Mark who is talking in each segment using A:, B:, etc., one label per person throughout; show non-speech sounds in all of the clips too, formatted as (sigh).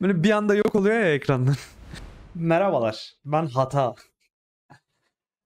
A: Böyle bir anda yok oluyor ya ekrandan. Merhabalar. Ben Hata.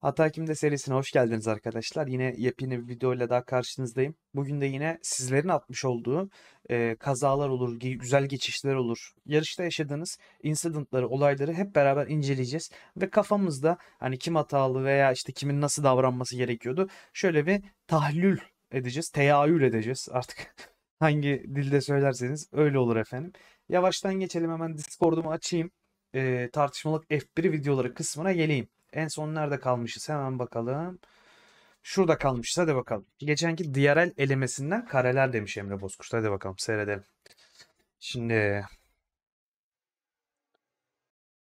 A: Hata Kimde serisine hoş geldiniz arkadaşlar. Yine yepyeni bir videoyla daha karşınızdayım. Bugün de yine sizlerin atmış olduğu e, kazalar olur, güzel geçişler olur. Yarışta yaşadığınız incidentları, olayları hep beraber inceleyeceğiz. Ve kafamızda hani kim hatalı veya işte kimin nasıl davranması gerekiyordu. Şöyle bir tahlül edeceğiz, teayül edeceğiz artık. (laughs) Hangi dilde söylerseniz öyle olur efendim. Yavaştan geçelim hemen Discord'umu açayım. Ee, tartışmalık F1 videoları kısmına geleyim. En son nerede kalmışız hemen bakalım. Şurada kalmışız hadi bakalım. Geçenki DRL elemesinden kareler demiş Emre Bozkurt. Hadi bakalım seyredelim. Şimdi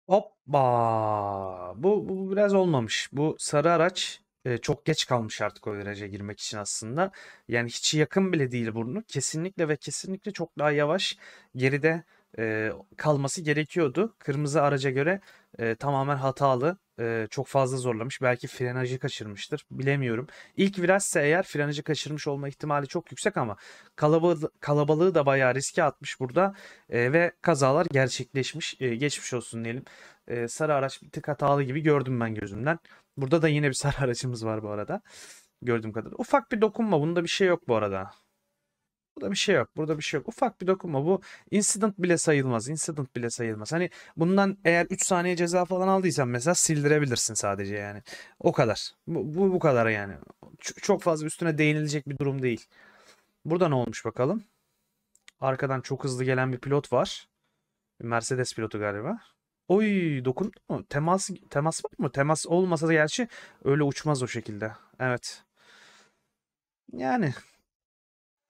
A: Hoppa. Bu, bu biraz olmamış. Bu sarı araç e, çok geç kalmış artık o viraja girmek için aslında. Yani hiç yakın bile değil burnu. Kesinlikle ve kesinlikle çok daha yavaş geride e, kalması gerekiyordu. Kırmızı araca göre e, tamamen hatalı. E, çok fazla zorlamış. Belki frenajı kaçırmıştır. Bilemiyorum. İlk virajsa eğer frenajı kaçırmış olma ihtimali çok yüksek ama kalabalığı, kalabalığı da bayağı riske atmış burada. E, ve kazalar gerçekleşmiş. E, geçmiş olsun diyelim. E, sarı araç bir tık hatalı gibi gördüm ben gözümden. Burada da yine bir sarı (laughs) aracımız var bu arada. Gördüğüm kadar. Ufak bir dokunma. Bunda bir şey yok bu arada. Burada bir şey yok. Burada bir şey yok. Ufak bir dokunma. Bu incident bile sayılmaz. Incident bile sayılmaz. Hani bundan eğer 3 saniye ceza falan aldıysan mesela sildirebilirsin sadece yani. O kadar. Bu bu, bu kadar yani. Ç- çok fazla üstüne değinilecek bir durum değil. Burada ne olmuş bakalım? Arkadan çok hızlı gelen bir pilot var. Mercedes pilotu galiba. Oy dokundu mu? Temas temas var mı? Temas olmasa da gerçi öyle uçmaz o şekilde. Evet. Yani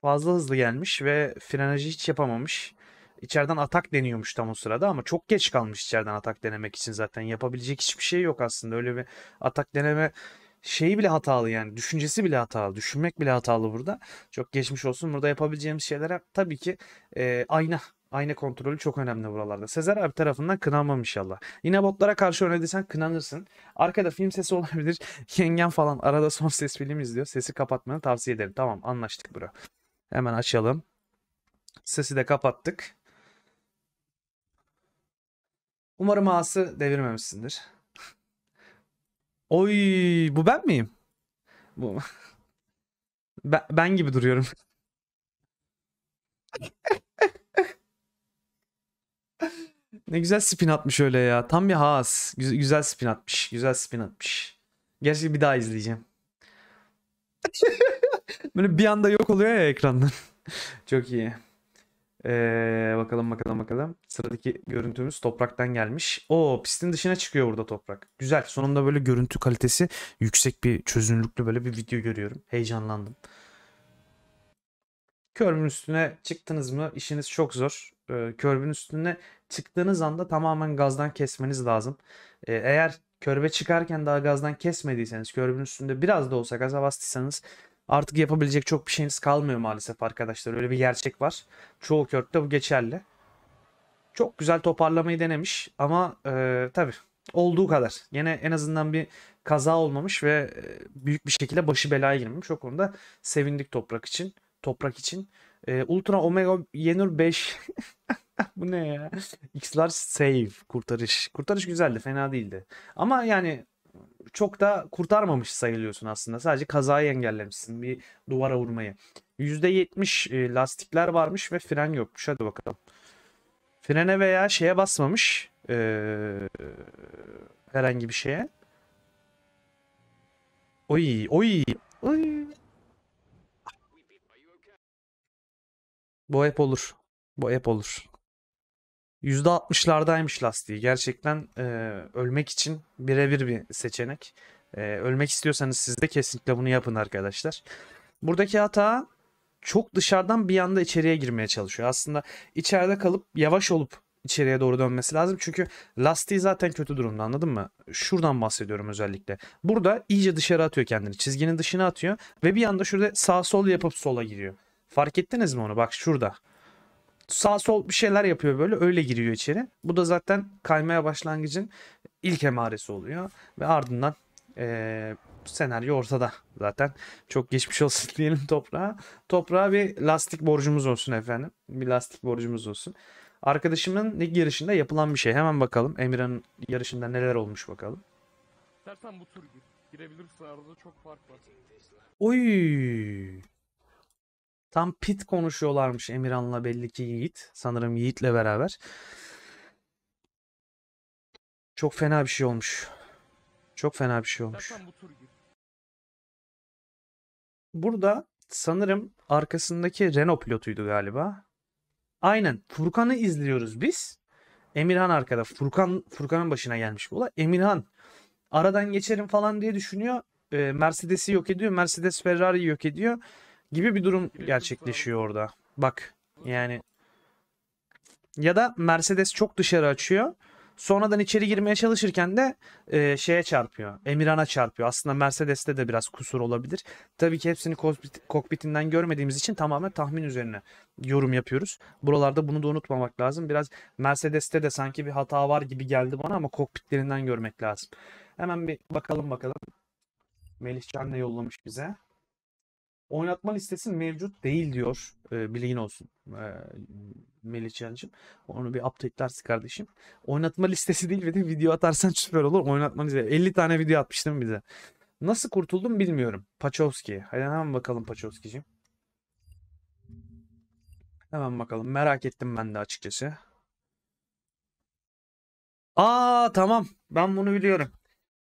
A: fazla hızlı gelmiş ve frenajı hiç yapamamış. İçeriden atak deniyormuş tam o sırada ama çok geç kalmış içeriden atak denemek için zaten. Yapabilecek hiçbir şey yok aslında. Öyle bir atak deneme şeyi bile hatalı yani. Düşüncesi bile hatalı. Düşünmek bile hatalı burada. Çok geçmiş olsun. Burada yapabileceğimiz şeyler tabii ki e, ayna Ayna kontrolü çok önemli buralarda. Sezer abi tarafından kınanmam inşallah. Yine botlara karşı oynadıysan kınanırsın. Arkada film sesi (laughs) olabilir. Yengen falan arada son ses film izliyor. Sesi kapatmanı tavsiye ederim. Tamam anlaştık bro. Hemen açalım. Sesi de kapattık. Umarım ağası devirmemişsindir. Oy bu ben miyim? Bu (laughs) ben, ben gibi duruyorum. (laughs) Ne güzel spin atmış öyle ya. Tam bir haas. Güzel, güzel spin atmış. Güzel spin atmış. Gerçi bir daha izleyeceğim. (laughs) Böyle bir anda yok oluyor ya ekrandan. (laughs) Çok iyi. Ee, bakalım bakalım bakalım. Sıradaki görüntümüz topraktan gelmiş. O pistin dışına çıkıyor burada toprak. Güzel. Sonunda böyle görüntü kalitesi yüksek bir çözünürlüklü böyle bir video görüyorum. Heyecanlandım. Körbün üstüne çıktınız mı işiniz çok zor. E, ee, körbün üstüne çıktığınız anda tamamen gazdan kesmeniz lazım. Ee, eğer körbe çıkarken daha gazdan kesmediyseniz, körbün üstünde biraz da olsa gaza bastıysanız artık yapabilecek çok bir şeyiniz kalmıyor maalesef arkadaşlar. Öyle bir gerçek var. Çoğu körpte bu geçerli. Çok güzel toparlamayı denemiş ama e, tabii olduğu kadar. Yine en azından bir kaza olmamış ve e, büyük bir şekilde başı belaya girmemiş. O konuda sevindik toprak için toprak için. E, Ultra Omega Yenur 5. (laughs) Bu ne ya? X'lar save. Kurtarış. Kurtarış güzeldi. Fena değildi. Ama yani çok da kurtarmamış sayılıyorsun aslında. Sadece kazayı engellemişsin. Bir duvara vurmayı. %70 e, lastikler varmış ve fren yokmuş. Hadi bakalım. Frene veya şeye basmamış. Ee, herhangi bir şeye. Oy oy. Oy. Bu hep olur. Bu hep olur. %60'lardaymış lastiği. Gerçekten e, ölmek için birebir bir seçenek. E, ölmek istiyorsanız siz de kesinlikle bunu yapın arkadaşlar. Buradaki hata çok dışarıdan bir anda içeriye girmeye çalışıyor. Aslında içeride kalıp yavaş olup içeriye doğru dönmesi lazım. Çünkü lastiği zaten kötü durumda anladın mı? Şuradan bahsediyorum özellikle. Burada iyice dışarı atıyor kendini. Çizginin dışına atıyor ve bir anda şurada sağ sol yapıp sola giriyor. Fark ettiniz mi onu? Bak şurada. Sağ sol bir şeyler yapıyor böyle öyle giriyor içeri. Bu da zaten kaymaya başlangıcın ilk emaresi oluyor. Ve ardından ee, senaryo ortada zaten. Çok geçmiş olsun (laughs) diyelim toprağa. Toprağa bir lastik borcumuz olsun efendim. Bir lastik borcumuz olsun. Arkadaşımın lig yarışında yapılan bir şey. Hemen bakalım Emirhan'ın yarışında neler olmuş bakalım. İstersen bu tur gir. arada çok fark var. Oy. Tam pit konuşuyorlarmış Emirhan'la belli ki Yiğit. Sanırım Yiğit'le beraber. Çok fena bir şey olmuş. Çok fena bir şey olmuş. Burada sanırım arkasındaki Renault pilotuydu galiba. Aynen Furkan'ı izliyoruz biz. Emirhan arkada. Furkan Furkan'ın başına gelmiş bu olay. Emirhan aradan geçerim falan diye düşünüyor. Ee, Mercedes'i yok ediyor. Mercedes Ferrari'yi yok ediyor gibi bir durum gerçekleşiyor orada. Bak yani ya da Mercedes çok dışarı açıyor. Sonradan içeri girmeye çalışırken de e, şeye çarpıyor. Emirhan'a çarpıyor. Aslında Mercedes'te de biraz kusur olabilir. Tabii ki hepsini kokpit, kokpitinden görmediğimiz için tamamen tahmin üzerine yorum yapıyoruz. Buralarda bunu da unutmamak lazım. Biraz Mercedes'te de sanki bir hata var gibi geldi bana ama kokpitlerinden görmek lazım. Hemen bir bakalım bakalım. Can ne yollamış bize? oynatma listesi mevcut değil diyor. E, bilgin olsun e, Melih Çelcim. Onu bir update'lersin kardeşim. Oynatma listesi değil ve de video atarsan süper olur. Oynatma listesi. 50 tane video atmıştım bize. Nasıl kurtuldum bilmiyorum. Paçovski. Hadi hemen bakalım Paçovski'cim. Hemen bakalım. Merak ettim ben de açıkçası. Aa tamam. Ben bunu biliyorum.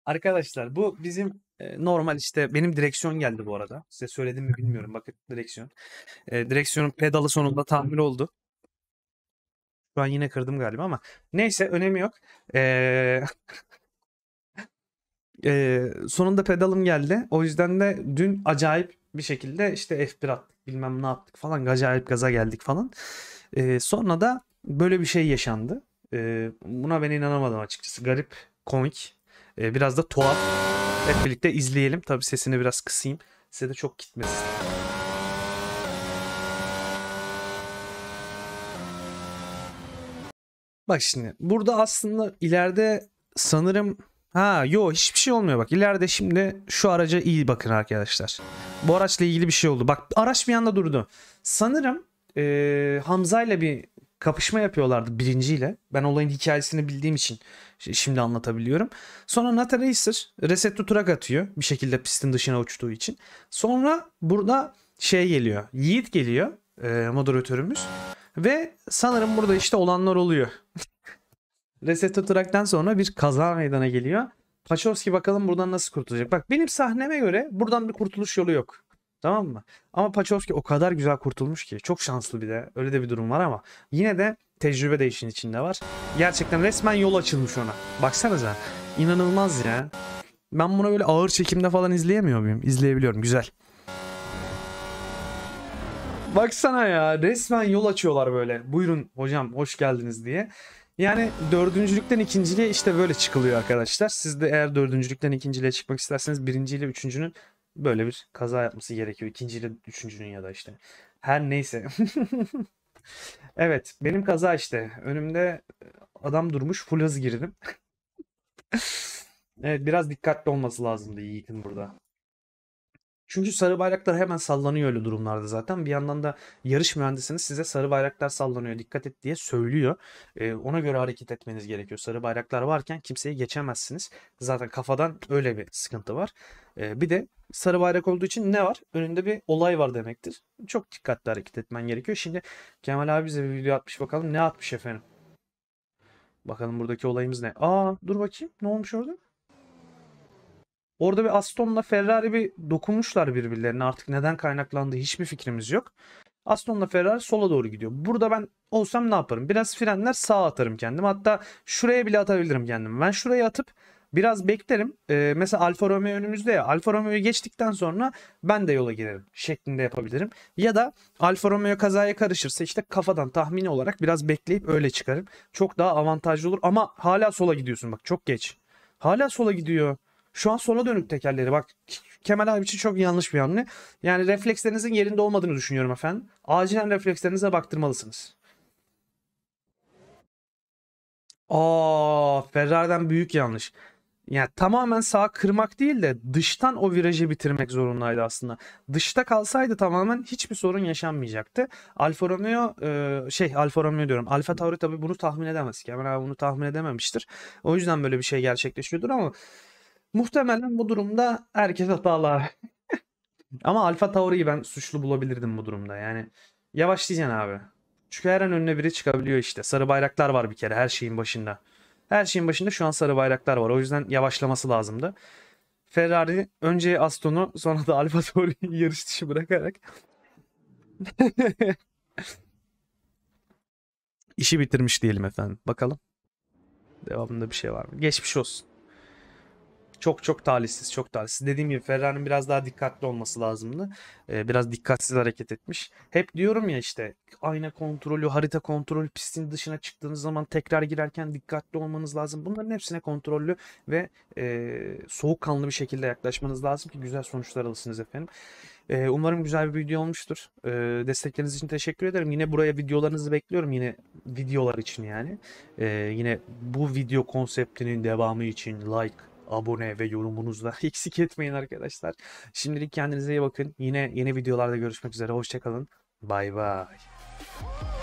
A: Arkadaşlar bu bizim normal işte benim direksiyon geldi bu arada. Size söyledim mi bilmiyorum. Bakın direksiyon. direksiyonun pedalı sonunda tamir oldu. Şu an yine kırdım galiba ama neyse önemi yok. E, (laughs) sonunda pedalım geldi. O yüzden de dün acayip bir şekilde işte F1 attık bilmem ne yaptık falan. Acayip gaza geldik falan. E, sonra da böyle bir şey yaşandı. E, buna ben inanamadım açıkçası. Garip, komik. E, biraz da tuhaf. Hep birlikte izleyelim. Tabii sesini biraz kısayım. Size de çok gitmesin. Bak şimdi burada aslında ileride sanırım ha yo hiçbir şey olmuyor bak ileride şimdi şu araca iyi bakın arkadaşlar. Bu araçla ilgili bir şey oldu. Bak araç bir anda durdu. Sanırım e, Hamza ile bir kapışma yapıyorlardı birinciyle. Ben olayın hikayesini bildiğim için şimdi anlatabiliyorum. Sonra Nata Racer reset tutarak atıyor bir şekilde pistin dışına uçtuğu için. Sonra burada şey geliyor. Yiğit geliyor e, moderatörümüz. Ve sanırım burada işte olanlar oluyor. (laughs) reset tutaraktan sonra bir kaza meydana geliyor. Paçovski bakalım buradan nasıl kurtulacak. Bak benim sahneme göre buradan bir kurtuluş yolu yok. Tamam mı? Ama Paçovski o kadar güzel kurtulmuş ki. Çok şanslı bir de. Öyle de bir durum var ama. Yine de tecrübe de işin içinde var. Gerçekten resmen yol açılmış ona. Baksanıza. İnanılmaz ya. Ben bunu böyle ağır çekimde falan izleyemiyor muyum? İzleyebiliyorum. Güzel. Baksana ya. Resmen yol açıyorlar böyle. Buyurun hocam hoş geldiniz diye. Yani dördüncülükten ikinciliğe işte böyle çıkılıyor arkadaşlar. Siz de eğer dördüncülükten ikinciliğe çıkmak isterseniz birinciyle üçüncünün böyle bir kaza yapması gerekiyor. İkinci ile üçüncünün ya da işte. Her neyse. (laughs) evet benim kaza işte. Önümde e, adam durmuş full hız girdim. (laughs) evet biraz dikkatli olması lazımdı Yiğit'in burada. Çünkü sarı bayraklar hemen sallanıyor öyle durumlarda zaten. Bir yandan da yarış mühendisiniz size sarı bayraklar sallanıyor dikkat et diye söylüyor. Ee, ona göre hareket etmeniz gerekiyor. Sarı bayraklar varken kimseyi geçemezsiniz. Zaten kafadan öyle bir sıkıntı var. Ee, bir de sarı bayrak olduğu için ne var? Önünde bir olay var demektir. Çok dikkatli hareket etmen gerekiyor. Şimdi Kemal abi bize bir video atmış bakalım ne atmış efendim. Bakalım buradaki olayımız ne? Aa dur bakayım ne olmuş orada? Orada bir Aston'la Ferrari bir dokunmuşlar birbirlerine artık neden kaynaklandığı hiçbir fikrimiz yok. Aston'la Ferrari sola doğru gidiyor. Burada ben olsam ne yaparım? Biraz frenler sağa atarım kendimi. Hatta şuraya bile atabilirim kendimi. Ben şuraya atıp biraz beklerim. Ee, mesela Alfa Romeo önümüzde ya. Alfa Romeo'yu geçtikten sonra ben de yola girerim şeklinde yapabilirim. Ya da Alfa Romeo kazaya karışırsa işte kafadan tahmini olarak biraz bekleyip öyle çıkarım. Çok daha avantajlı olur ama hala sola gidiyorsun bak çok geç. Hala sola gidiyor. Şu an sola dönük tekerleri bak Kemal abi için çok yanlış bir hamle. Yani reflekslerinizin yerinde olmadığını düşünüyorum efendim. Acilen reflekslerinize baktırmalısınız. Aa, Ferrari'den büyük yanlış. Yani tamamen sağ kırmak değil de dıştan o virajı bitirmek zorundaydı aslında. Dışta kalsaydı tamamen hiçbir sorun yaşanmayacaktı. Alfa Romeo e, şey Alfa Romeo diyorum. Alfa Tauri tabii bunu tahmin edemez. Kemal abi bunu tahmin edememiştir. O yüzden böyle bir şey gerçekleşiyordur ama Muhtemelen bu durumda herkes hatalar. (laughs) Ama Alfa Tauri'yi ben suçlu bulabilirdim bu durumda. Yani yavaşlayacaksın abi. Çünkü her an önüne biri çıkabiliyor işte. Sarı bayraklar var bir kere her şeyin başında. Her şeyin başında şu an sarı bayraklar var. O yüzden yavaşlaması lazımdı. Ferrari önce Aston'u sonra da Alfa Tauri'yi (laughs) yarış dışı bırakarak (laughs) işi bitirmiş diyelim efendim. Bakalım. Devamında bir şey var mı? Geçmiş olsun. Çok çok talihsiz, çok talihsiz. Dediğim gibi Ferrari'nin biraz daha dikkatli olması lazımdı. Ee, biraz dikkatsiz hareket etmiş. Hep diyorum ya işte ayna kontrolü, harita kontrolü, pistin dışına çıktığınız zaman tekrar girerken dikkatli olmanız lazım. Bunların hepsine kontrollü ve e, soğukkanlı bir şekilde yaklaşmanız lazım ki güzel sonuçlar alırsınız efendim. E, umarım güzel bir video olmuştur. E, destekleriniz için teşekkür ederim. Yine buraya videolarınızı bekliyorum. Yine videolar için yani. E, yine bu video konseptinin devamı için like, abone ve yorumunuzu da (laughs) eksik etmeyin arkadaşlar. Şimdilik kendinize iyi bakın. Yine yeni videolarda görüşmek üzere. Hoşçakalın. Bay bay.